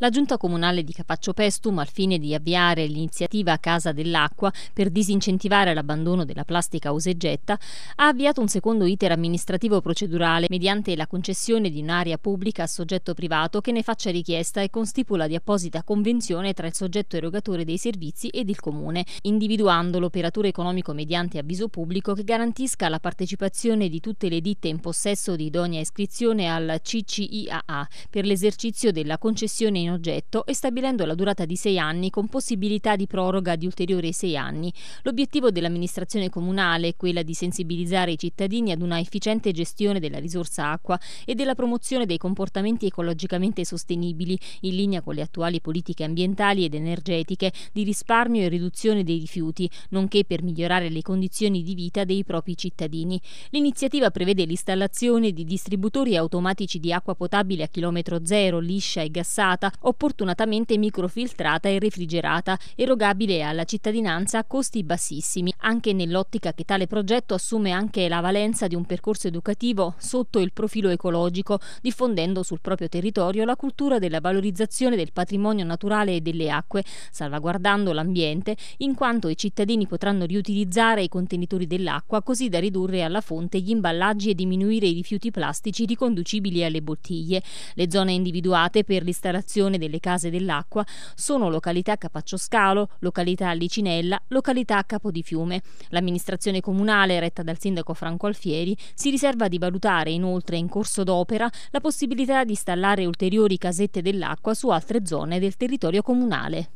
La giunta comunale di Capaccio Pestum, al fine di avviare l'iniziativa Casa dell'Acqua per disincentivare l'abbandono della plastica usegetta, ha avviato un secondo iter amministrativo procedurale mediante la concessione di un'area pubblica a soggetto privato che ne faccia richiesta e con stipula di apposita convenzione tra il soggetto erogatore dei servizi ed il comune, individuando l'operatore economico mediante avviso pubblico che garantisca la partecipazione di tutte le ditte in possesso di idonea iscrizione al CCIAA per l'esercizio della concessione in in oggetto e stabilendo la durata di sei anni con possibilità di proroga di ulteriori sei anni. L'obiettivo dell'amministrazione comunale è quella di sensibilizzare i cittadini ad una efficiente gestione della risorsa acqua e della promozione dei comportamenti ecologicamente sostenibili in linea con le attuali politiche ambientali ed energetiche di risparmio e riduzione dei rifiuti, nonché per migliorare le condizioni di vita dei propri cittadini. L'iniziativa prevede l'installazione di distributori automatici di acqua potabile a chilometro zero, liscia e gassata, opportunatamente microfiltrata e refrigerata, erogabile alla cittadinanza a costi bassissimi, anche nell'ottica che tale progetto assume anche la valenza di un percorso educativo sotto il profilo ecologico, diffondendo sul proprio territorio la cultura della valorizzazione del patrimonio naturale e delle acque, salvaguardando l'ambiente, in quanto i cittadini potranno riutilizzare i contenitori dell'acqua così da ridurre alla fonte gli imballaggi e diminuire i rifiuti plastici riconducibili alle bottiglie. Le zone individuate per l'installazione gestione delle case dell'acqua sono località Capaccioscalo, località Licinella, località Capodifiume. L'amministrazione comunale, retta dal sindaco Franco Alfieri, si riserva di valutare inoltre in corso d'opera la possibilità di installare ulteriori casette dell'acqua su altre zone del territorio comunale.